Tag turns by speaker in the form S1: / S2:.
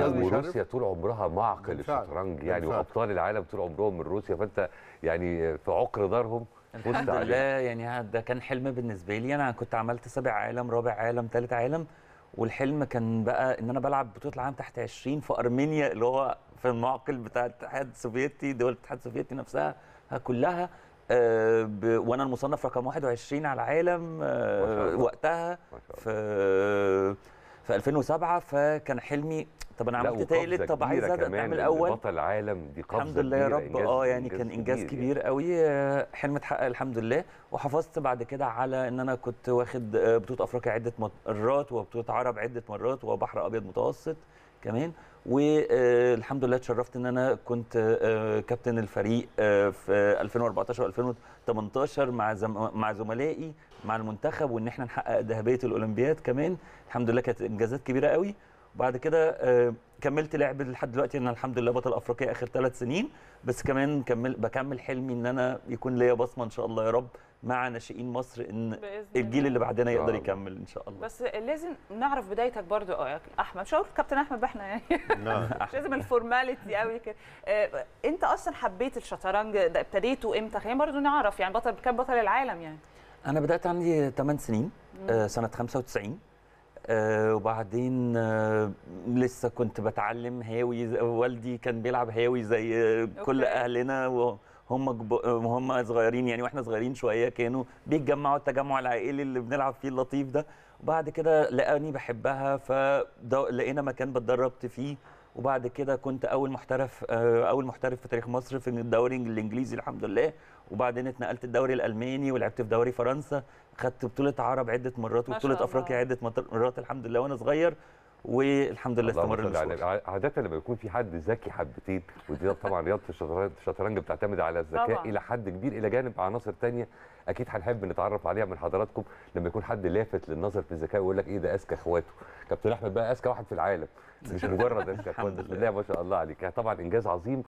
S1: قوي وروسيا طول عمرها معقل الشطرنج يعني وابطال العالم طول عمرهم من روسيا فانت يعني في عقر دارهم الحمد لله يعني ده كان حلم بالنسبه لي انا كنت
S2: عملت سابع عالم رابع عالم ثالث عالم والحلم كان بقى ان انا بلعب بطوله العالم تحت 20 في ارمينيا اللي هو في المعقل بتاع الاتحاد السوفيتي دول الاتحاد السوفيتي نفسها كلها أه وانا المصنف رقم 21 على العالم أه وقتها في في 2007 فكان حلمي طب انا عملت تالت طب عايز اعمل اول بطل
S1: عالم دي قفزه الحمد لله يا رب اه يعني إنجاز كان انجاز كبير, يعني.
S2: كبير يعني. قوي آه، حلم اتحقق الحمد لله وحافظت بعد كده على ان انا كنت واخد آه، بطوله افريقيا عده مرات وبطوله عرب عده مرات وبحر ابيض متوسط كمان والحمد آه، لله اتشرفت ان انا كنت كابتن الفريق في 2014 و2018 مع مع زملائي مع المنتخب وان احنا نحقق ذهبيه الاولمبياد كمان الحمد لله كانت انجازات كبيره قوي بعد كده آه، كملت لعب لحد دلوقتي انا الحمد لله بطل افريقيا اخر ثلاث سنين بس كمان كمل بكمل حلمي ان انا يكون ليا بصمه ان شاء الله يا رب مع ناشئين مصر ان الجيل اللي بعدنا يقدر يكمل ان شاء الله
S3: بس لازم نعرف بدايتك برضو آه، احمد مش هقول كابتن احمد بحنا يعني نعم. مش لازم الفورماليتي قوي كده آه، انت اصلا حبيت الشطرنج ده ابتديته امتى خلينا برضو نعرف يعني بطل كان بطل العالم يعني
S2: انا بدات عندي 8 سنين سنه 95 آه، وبعدين آه، لسه كنت بتعلم هاوي والدي كان بيلعب هاوي زي كل اهلنا وهم هم صغيرين يعني واحنا صغيرين شويه كانوا بيتجمعوا التجمع العائلي اللي بنلعب فيه اللطيف ده وبعد كده لقاني بحبها فلقينا مكان بتدربت فيه وبعد كده كنت اول محترف آه، اول محترف في تاريخ مصر في الدوري الانجليزي الحمد لله وبعدين اتنقلت الدوري الالماني ولعبت في دوري فرنسا خدت بطوله عرب
S1: عده مرات وبطوله افريقيا عده مرات الحمد لله وانا صغير والحمد لله استمر المشوار عاده لما يكون في حد ذكي حبتين ودي طبعا رياضه الشطرنج بتعتمد على الذكاء الى حد كبير الى جانب عناصر ثانيه اكيد هنحب نتعرف عليها من حضراتكم لما يكون حد لافت للنظر في الذكاء ويقول لك ايه ده اذكى اخواته كابتن احمد بقى اذكى واحد في العالم مش مجرد اذكى اخواته بالله ما شاء الله عليك يعني طبعا انجاز عظيم